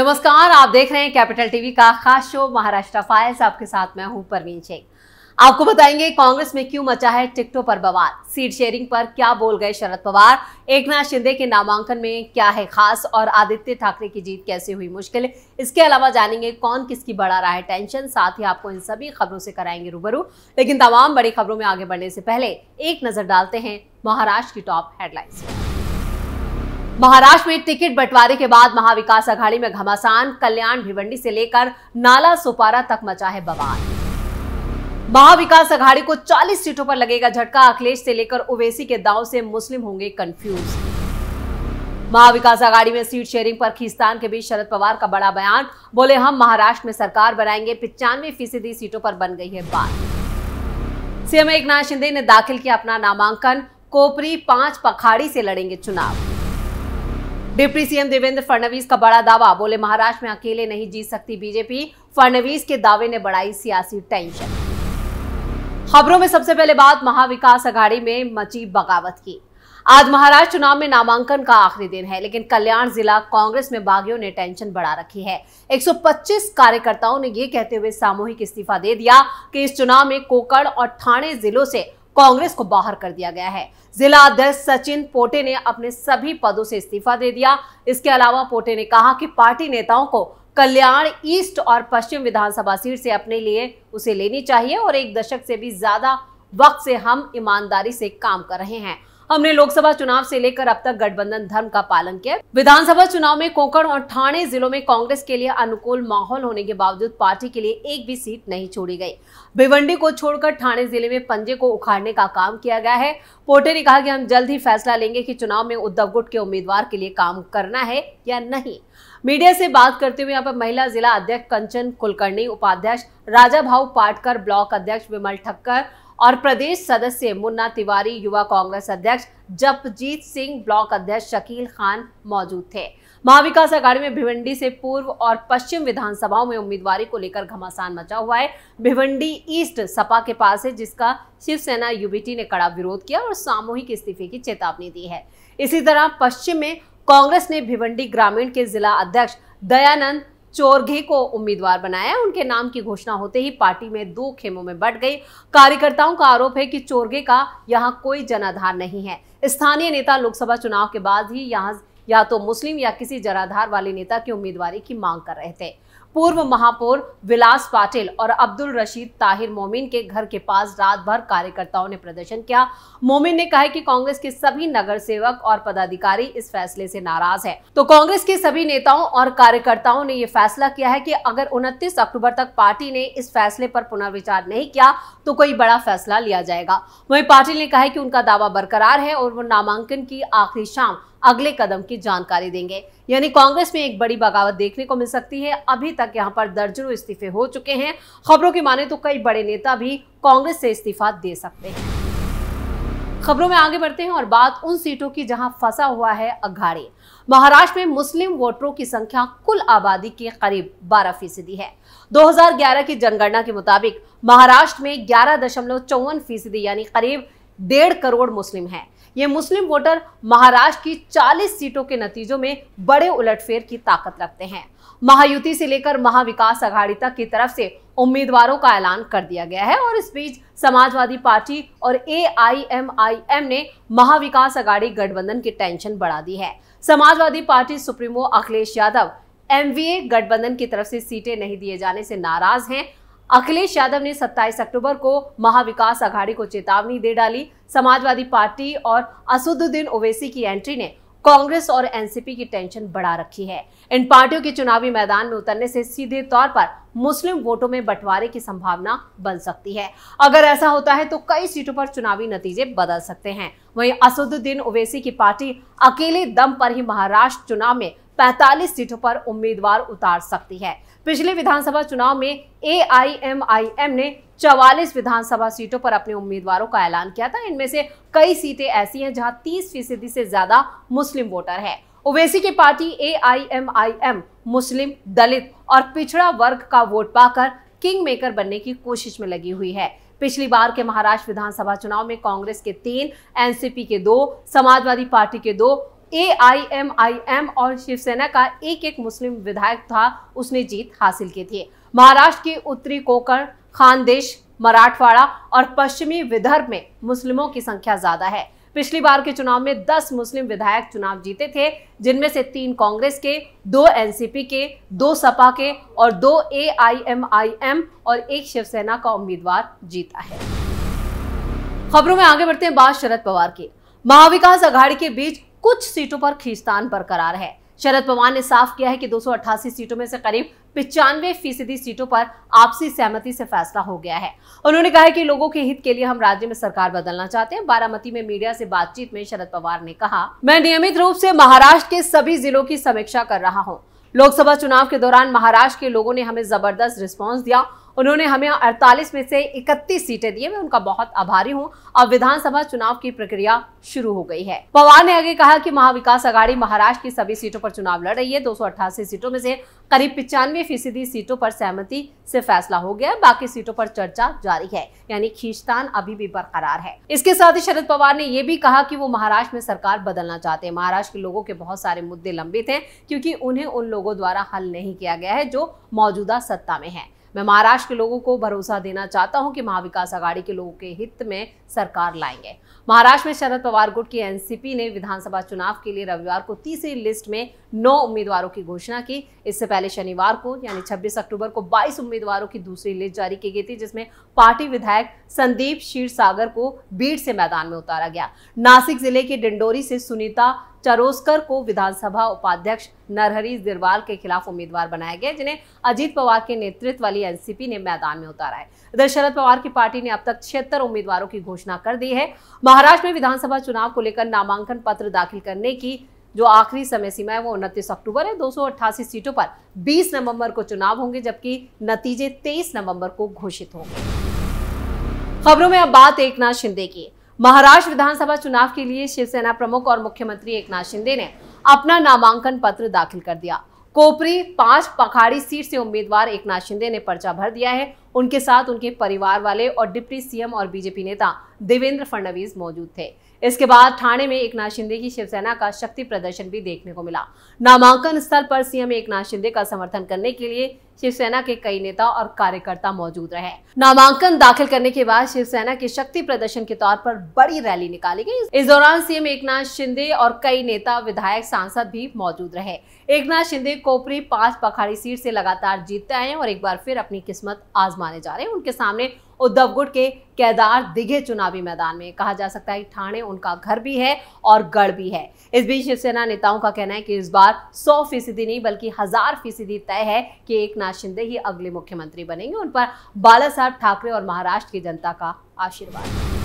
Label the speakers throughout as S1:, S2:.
S1: नमस्कार आप देख रहे हैं कैपिटल टीवी का खास शो महाराष्ट्र फाइल्स आपके साथ मैं हूं परवीन सिंह आपको बताएंगे कांग्रेस में क्यों मचा है टिकटों पर बवाल सीट शेयरिंग पर क्या बोल गए शरद पवार एकनाथ शिंदे के नामांकन में क्या है खास और आदित्य ठाकरे की जीत कैसे हुई मुश्किल इसके अलावा जानेंगे कौन किसकी बढ़ा रहा है टेंशन साथ ही आपको इन सभी खबरों से कराएंगे रूबरू लेकिन तमाम बड़ी खबरों में आगे बढ़ने से पहले एक नजर डालते हैं महाराष्ट्र की टॉप हेडलाइंस महाराष्ट्र में टिकट बंटवारे के बाद महाविकास आघाड़ी में घमासान कल्याण भिवंडी से लेकर नाला सुपारा तक मचा है बवाल महाविकास आघाड़ी को 40 सीटों पर लगेगा झटका अखिलेश से लेकर ओवैसी के दाव से मुस्लिम होंगे कंफ्यूज महाविकास आघाड़ी में सीट शेयरिंग पर खिस्तान के बीच शरद पवार का बड़ा बयान बोले हम महाराष्ट्र में सरकार बनाएंगे पिचानवे फीसदी सीटों पर बन गई है बात सीएम एक नाथ शिंदे ने दाखिल किया अपना नामांकन कोपरी पांच पखाड़ी से लड़ेंगे चुनाव डिप्टी सीएम देवेंद्र फडणवीस का बड़ा दावा बोले महाराष्ट्र में अकेले नहीं जीत सकती बीजेपी फडणवीस के दावे ने बढ़ाई सियासी टेंशन खबरों में सबसे पहले बात महाविकास अघाड़ी में मची बगावत की आज महाराष्ट्र चुनाव में नामांकन का आखिरी दिन है लेकिन कल्याण जिला कांग्रेस में बागियों ने टेंशन बढ़ा रखी है 125 कार्यकर्ताओं ने यह कहते हुए सामूहिक इस्तीफा दे दिया कि इस चुनाव में कोकड़ और थाने जिलों से कांग्रेस को बाहर कर दिया गया है जिला अध्यक्ष सचिन पोटे ने अपने सभी पदों से इस्तीफा दे दिया इसके अलावा पोटे ने कहा कि पार्टी नेताओं को कल्याण ईस्ट और पश्चिम विधानसभा सीट से अपने लिए उसे लेनी चाहिए और एक दशक से भी ज्यादा वक्त से हम ईमानदारी से काम कर रहे हैं हमने लोकसभा चुनाव से लेकर अब तक गठबंधन धर्म का पालन किया विधानसभा चुनाव में कोकण और ठाणे जिलों में कांग्रेस के लिए अनुकूल माहौल होने के बावजूद पार्टी के लिए एक भी सीट नहीं छोड़ी गई भिवंडी को छोड़कर ठाणे जिले में पंजे को उखाड़ने का काम किया गया है पोटे ने कहा कि हम जल्द ही फैसला लेंगे कि चुनाव में उद्धव गुट के उम्मीदवार के लिए काम करना है या नहीं मीडिया से बात करते हुए यहाँ पर महिला जिला अध्यक्ष कंचन कुलकर्णी उपाध्यक्ष राजा भाऊ पाटकर ब्लॉक अध्यक्ष विमल ठक्कर और प्रदेश सदस्य मुन्ना तिवारी युवा कांग्रेस अध्यक्ष जपजीत सिंह ब्लॉक अध्यक्ष शकील खान मौजूद थे महाविकास अघाड़ी में भिवंडी से पूर्व और पश्चिम विधानसभाओं में उम्मीदवारी को लेकर घमासान मचा हुआ है भिवंडी ईस्ट सपा के पास है जिसका शिवसेना यूबीटी ने कड़ा विरोध किया और सामूहिक इस्तीफे की चेतावनी दी है इसी तरह पश्चिम में कांग्रेस ने भिवंडी ग्रामीण के जिला अध्यक्ष दयानंद चोरघे को उम्मीदवार बनाया उनके नाम की घोषणा होते ही पार्टी में दो खेमों में बट गई कार्यकर्ताओं का आरोप है कि चोरघे का यहाँ कोई जनाधार नहीं है स्थानीय नेता लोकसभा चुनाव के बाद ही यहाँ या तो मुस्लिम या किसी जराधार वाले नेता की उम्मीदवारी की मांग कर रहे थे पूर्व महापौर विलास पाटिल और अब्दुल रशीद ताहिर मोमिन के घर के पास रात भर कार्यकर्ताओं ने प्रदर्शन किया मोमिन ने कहा कि कांग्रेस के सभी नगर सेवक और पदाधिकारी इस फैसले से नाराज हैं। तो कांग्रेस के सभी नेताओं और कार्यकर्ताओं ने यह फैसला किया है कि अगर 29 अक्टूबर तक पार्टी ने इस फैसले पर पुनर्विचार नहीं किया तो कोई बड़ा फैसला लिया जाएगा वही पाटिल ने कहा कि उनका दावा बरकरार है और वो नामांकन की आखिरी शाम अगले कदम की जानकारी देंगे यानी कांग्रेस में एक बड़ी बगावत देखने को मिल सकती है अभी तक यहाँ पर दर्जनों इस्तीफे हो चुके हैं खबरों की माने तो कई बड़े नेता भी कांग्रेस से इस्तीफा दे सकते हैं खबरों में आगे बढ़ते हैं और बात उन सीटों की जहां फंसा हुआ है अघाड़ी महाराष्ट्र में मुस्लिम वोटरों की संख्या कुल आबादी के करीब 12 फीसदी है 2011 की जनगणना के मुताबिक महाराष्ट्र में ग्यारह दशमलव चौवन फीसदी यानी करीब डेढ़ करोड़ मुस्लिम हैं ये मुस्लिम वोटर महाराष्ट्र की 40 सीटों के नतीजों में बड़े उलटफेर की ताकत रखते हैं महायुति से लेकर महाविकास अघाड़ी तक की तरफ से उम्मीदवारों का ऐलान कर दिया गया है और इस बीच समाजवादी पार्टी और एआईएमआईएम ने महाविकास अघाड़ी गठबंधन की टेंशन बढ़ा दी है Samajwadi party supremo Akhilesh Yadav MVA गठबंधन की तरफ से सीटें नहीं दिए जाने से नाराज हैं अखिलेश यादव ने 27 अक्टूबर को महाविकास अघाड़ी को चेतावनी दे डाली समाजवादी पार्टी और असदुद्दीन ओवैसी की एंट्री ने कांग्रेस और एनसीपी की टेंशन बढ़ा रखी है इन पार्टियों के चुनावी मैदान में उतरने से सीधे तौर पर मुस्लिम वोटों में बंटवारे की संभावना बन सकती है अगर ऐसा होता है तो कई सीटों पर चुनावी नतीजे बदल सकते हैं वहीं असदुद्दीन ओवैसी की पार्टी अकेले दम पर ही महाराष्ट्र चुनाव में 45 सीटों पर उम्मीदवार उतार सकती है पिछले विधानसभा चुनाव में एआईएमआईएम ने 44 विधानसभा सीटों पर अपने उम्मीदवारों का ऐलान किया था इनमें से कई सीटें ऐसी हैं जहां 30 फीसदी से ज्यादा मुस्लिम वोटर हैं ओवैसी की पार्टी एआईएमआईएम मुस्लिम दलित और पिछड़ा वर्ग का वोट पाकर किंग मेकर बनने की कोशिश में लगी हुई है पिछली बार के महाराष्ट्र विधानसभा चुनाव में कांग्रेस के तीन एनसीपी के दो समाजवादी पार्टी के दो ए आई आई एम एम और शिवसेना का एक एक मुस्लिम विधायक था उसने जीत हासिल की थी महाराष्ट्र की उत्तरी कोकण खानदेश मराठवाड़ा और पश्चिमी विदर्भ में मुस्लिमों की संख्या ज्यादा है पिछली बार के चुनाव में 10 मुस्लिम विधायक चुनाव जीते थे जिनमें से तीन कांग्रेस के दो एनसीपी के दो सपा के और दो ए आई आई एम एम और एक शिवसेना का उम्मीदवार जीता है खबरों में आगे बढ़ते हैं बात शरद पवार की महाविकास अघाड़ी के बीच कुछ सीटों पर खींचतान बरकरार है शरद पवार ने साफ किया है कि 288 सीटों में से करीब पिचानवे फीसदी सीटों पर आपसी सहमति से फैसला हो गया है उन्होंने कहा कि लोगों के हित के लिए हम राज्य में सरकार बदलना चाहते हैं बारामती में मीडिया से बातचीत में शरद पवार ने कहा मैं नियमित रूप से महाराष्ट्र के सभी जिलों की समीक्षा कर रहा हूँ लोकसभा चुनाव के दौरान महाराष्ट्र के लोगों ने हमें जबरदस्त रिस्पॉन्स दिया उन्होंने हमें 48 में से 31 सीटें दी मैं उनका बहुत आभारी हूँ अब विधानसभा चुनाव की प्रक्रिया शुरू हो गई है पवार ने आगे कहा कि महाविकास अघाड़ी महाराष्ट्र की सभी सीटों पर चुनाव लड़ रही है दो सीटों में से करीब पिचानवे फीसदी सीटों पर सहमति से फैसला हो गया बाकी सीटों पर चर्चा जारी है यानी खींचतान अभी भी बरकरार है इसके साथ ही शरद पवार ने यह भी कहा कि वो महाराष्ट्र में सरकार बदलना चाहते हैं महाराष्ट्र के लोगों के बहुत सारे मुद्दे लंबित हैं क्योंकि उन्हें उन लोगों द्वारा हल नहीं किया गया है जो मौजूदा सत्ता में है मैं महाराष्ट्र के लोगों को भरोसा देना चाहता हूं कि महाविकास आघाड़ी के लोगों के हित में सरकार लाएंगे महाराष्ट्र में शरद पवार गुट की एनसीपी ने विधानसभा चुनाव के लिए रविवार को तीसरी लिस्ट में नौ उम्मीदवारों की घोषणा की इससे पहले शनिवार को यानी 26 अक्टूबर को 22 उम्मीदवारों की दूसरी लिस्ट जारी की गई थी जिसमें पार्टी विधायक संदीप क्षीर सागर को बीड से मैदान में उतारा गया नासिक जिले के डिंडोरी से सुनीता चरोस्कर को विधानसभा उपाध्यक्ष नरहरी दिरवाल के खिलाफ उम्मीदवार बनाया गया जिन्हें अजीत पवार के नेतृत्व वाली एनसीपी ने मैदान में उतारा है इधर शरद पवार की पार्टी ने अब तक छिहत्तर उम्मीदवारों की घोषणा कर दी है महाराष्ट्र में विधानसभा चुनाव को लेकर नामांकन पत्र दाखिल करने की जो आखिरी समय सीमा है वो उनतीस अक्टूबर है दो सीटों पर 20 नवंबर को चुनाव होंगे जबकि नतीजे 23 नवंबर को घोषित होंगे खबरों में अब बात एक नाथ शिंदे की महाराष्ट्र विधानसभा चुनाव के लिए शिवसेना प्रमुख और मुख्यमंत्री एक नाथ शिंदे ने अपना नामांकन पत्र दाखिल कर दिया कोपरी पांच पखाड़ी सीट से उम्मीदवार एक नाथ शिंदे ने पर्चा भर दिया है उनके साथ उनके परिवार वाले और डिप्टी सीएम और बीजेपी नेता देवेंद्र फडणवीस मौजूद थे इसके बाद थाने में एक शिंदे की शिवसेना का शक्ति प्रदर्शन भी देखने को मिला नामांकन स्थल पर सीएम एक शिंदे का समर्थन करने के लिए शिवसेना के कई नेता और कार्यकर्ता मौजूद रहे नामांकन दाखिल करने के बाद शिवसेना के शक्ति प्रदर्शन के तौर पर बड़ी रैली निकाली गई इस दौरान सीएम एक शिंदे और कई नेता विधायक सांसद भी मौजूद रहे एक शिंदे कोपरी पास पखाड़ी सीट से लगातार जीतते आए और एक बार फिर अपनी किस्मत आजमाने जा रहे हैं उनके सामने उद्धव गुट के केदार दिघे चुनावी मैदान में कहा जा सकता है कि ठाणे उनका घर भी है और गढ़ भी है इस बीच शिवसेना नेताओं का कहना है कि इस बार सौ फीसदी नहीं बल्कि हजार फीसदी तय है कि एक नाथ शिंदे ही अगले मुख्यमंत्री बनेंगे उन पर बाला साहब ठाकरे और महाराष्ट्र की जनता का आशीर्वाद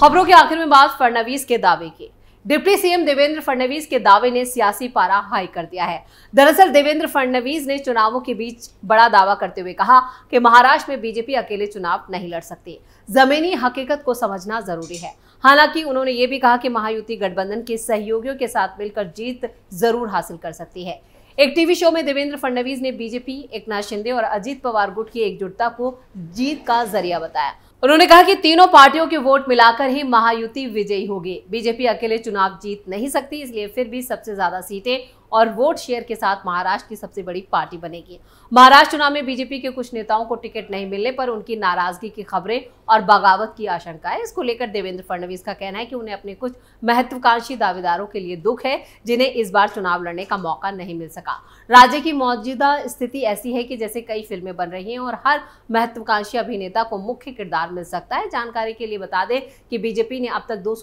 S1: खबरों के आखिर में बात फडणवीस के दावे की डिप्टी सीएम देवेंद्र फडणवीस के दावे ने सियासी पारा हाई कर दिया है दरअसल देवेंद्र फडणवीस ने चुनावों के बीच बड़ा दावा करते हुए कहा कि महाराष्ट्र में बीजेपी अकेले चुनाव नहीं लड़ सकती जमीनी हकीकत को समझना जरूरी है हालांकि उन्होंने ये भी कहा कि महायुति गठबंधन के सहयोगियों के साथ मिलकर जीत जरूर हासिल कर सकती है एक टीवी शो में देवेंद्र फडणवीस ने बीजेपी एक नाथ शिंदे और अजीत पवार गुट की एकजुटता को जीत का जरिया बताया उन्होंने कहा कि तीनों पार्टियों के वोट मिलाकर ही महायुति विजयी होगी बीजेपी अकेले चुनाव जीत नहीं सकती इसलिए फिर भी सबसे ज्यादा सीटें और वोट शेयर के साथ महाराष्ट्र की सबसे बड़ी पार्टी बनेगी महाराष्ट्र चुनाव में बीजेपी के कुछ नेताओं को टिकट नहीं मिलने पर उनकी नाराजगी की खबरें और बगावत की आशंका है इसको लेकर देवेंद्र फडणवीस का कहना है कि उन्हें अपने कुछ महत्वाकांक्षी दावेदारों के लिए दुख है जिन्हें इस बार चुनाव लड़ने का मौका नहीं मिल सका राज्य की मौजूदा स्थिति ऐसी है कि जैसे कई फिल्में बन रही हैं और हर महत्वाकांक्षी अभिनेता को मुख्य किरदार मिल सकता है जानकारी के लिए बता दें कि बीजेपी ने अब तक दो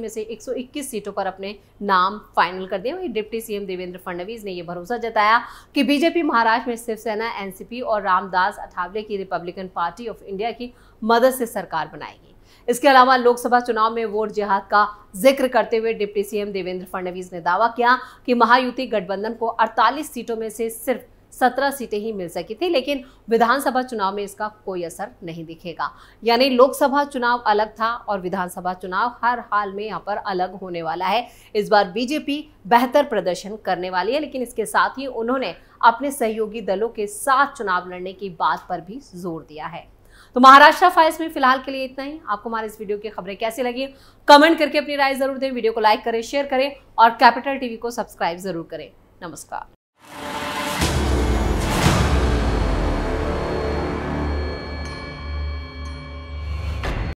S1: में से एक सीटों पर अपने नाम फाइनल कर दिए वही डिप्टी सीएम देवेंद्र देवेंद्र फडणवीस ने यह भरोसा जताया कि बीजेपी महाराष्ट्र में शिवसेना एनसीपी और रामदास अठावले की रिपब्लिकन पार्टी ऑफ इंडिया की मदद से सरकार बनाएगी इसके अलावा लोकसभा चुनाव में वोट जिहाद का जिक्र करते हुए डिप्टी सीएम देवेंद्र फडणवीस ने दावा किया कि महायुति गठबंधन को 48 सीटों में से सिर्फ सत्रह सीटें ही मिल सकी थी लेकिन विधानसभा चुनाव में इसका कोई असर नहीं दिखेगा यानी लोकसभा चुनाव अलग था और विधानसभा चुनाव हर हाल में यहाँ पर अलग होने वाला है इस बार बीजेपी बेहतर प्रदर्शन करने वाली है लेकिन इसके साथ ही उन्होंने अपने सहयोगी दलों के साथ चुनाव लड़ने की बात पर भी जोर दिया है तो महाराष्ट्र फाइल्स में फिलहाल के लिए इतना ही आपको हमारे इस वीडियो की खबरें कैसी लगी कमेंट करके अपनी राय जरूर दें वीडियो को लाइक करें शेयर करें और कैपिटल टीवी को सब्सक्राइब जरूर करें नमस्कार